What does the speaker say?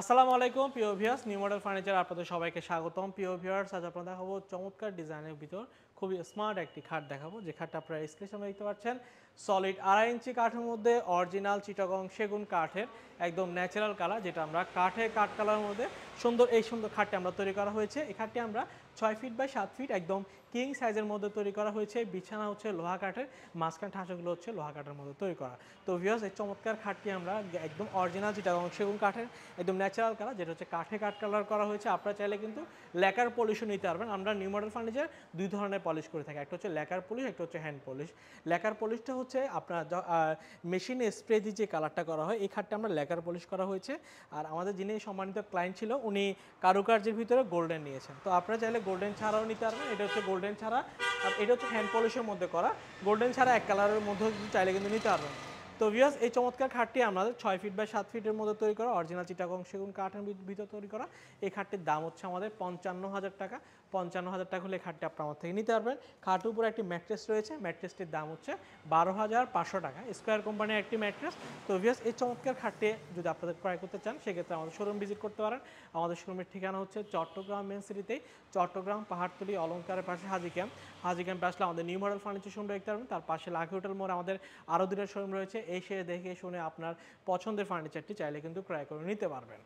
আসসালামু আলাইকুম প্রিয় ভিয়ার্স নিউ মডেল ফার্নিচার আপনাদের সবাইকে স্বাগতম প্রিয় ভিয়ার্স আজ আপনারা দেখাবো চমৎকার ডিজাইনের ভিতর খুবই স্মার্ট একটি খাট দেখাবো যে খাটটা আপনারা স্ক্রিন সামনে দেখতে পাচ্ছেন সলিড আড়াই ইঞ্চি কাঠের মধ্যে অরিজিনাল চিটাগং সেগুন কাঠের একদম ন্যাচারাল কালার যেটা আমরা কাঠে কাঠ কালার মধ্যে সুন্দর এই সুন্দর খাটটি আমরা তৈরি করা হয়েছে এই খাটটি আমরা ছয় ফিট বাই সাত ফিট একদম কিং সাইজের মধ্যে তৈরি করা হয়েছে বিছানা হচ্ছে লোহা কাঠের মাঝখান ঠাঁসাগুলো হচ্ছে লোহা কাঠের মধ্যে তৈরি করা তো ভিয়ার্স এই চমৎকার খাটটি আমরা একদম অরিজিনাল চিটাগং সেগুন কাঠের একদম ন্যাচারাল কালার যেটা হচ্ছে কাঠে কাঠ কালার করা হয়েছে আপনারা চাইলে কিন্তু লেকার পলিশও নিতে পারবেন আমরা নিউ মডেল ফার্নিচার দুই ধরনের পলিশ করে থাকি একটা হচ্ছে লেকার পলিশ একটা হচ্ছে হ্যান্ড পলিশ লেকার পলিশটা হচ্ছে আপনার মেশিনে স্প্রে দিয়ে যে কালারটা করা হয় এই খাটটা আমরা লেকার পলিশ করা হয়েছে আর আমাদের যিনি সম্মানিত ক্লায়েন্ট ছিল উনি কারুকার্যের ভিতরে গোল্ডেন নিয়েছেন তো আপনারা চাইলে গোল্ডেন ছাড়াও নিতে পারবেন এটা হচ্ছে গোল্ডেন ছাড়া আর এটা হচ্ছে হ্যান্ড পলিশের মধ্যে করা গোল্ডেন ছাড়া এক কালারের মধ্যে চাইলে কিন্তু নিতে পারবেন তো ভিউয়ার্স এই চমৎকার খাটটি আমাদের ছয় ফিট বা সাত ফিটের মধ্যে তৈরি করা অরিজিনাল চিটাগং সেগুন কাঠের ভিতরে তৈরি করা এই খাটটির দাম হচ্ছে আমাদের পঞ্চান্ন হাজার টাকা পঞ্চান্ন হাজার টাকা হলে খাটটি আপনার আমার থেকে নিতে পারবেন খাটের উপরে একটি ম্যাট্রেস রয়েছে ম্যাট্রেসটির দাম হচ্ছে বারো হাজার পাঁচশো টাকা স্কোয়ার কোম্পানির একটি ম্যাট্রেস তো ভিউয়ার্স এই চমৎকার খাটটি যদি আপনাদের ক্রয় করতে চান সেক্ষেত্রে আমাদের শোরুম ভিজিট করতে পারেন আমাদের শোরুমের ঠিকানা হচ্ছে চট্টগ্রাম মেন সিটিতে চট্টগ্রাম পাহাড়তলি অলঙ্কারের পাশে হাজি ক্যাম্প হাজি ক্যাম্পে আসলে আমাদের নিউ মডেল ফার্নিচার শোরুম দেখতে পারবেন তার পাশে লাখি হোটেল মোড় আমাদের আরও দিনের শোরুম রয়েছে এসে দেখে শুনে আপনার পছন্দের ফার্নিচারটি চাইলে কিন্তু ক্রয় করে নিতে পারবেন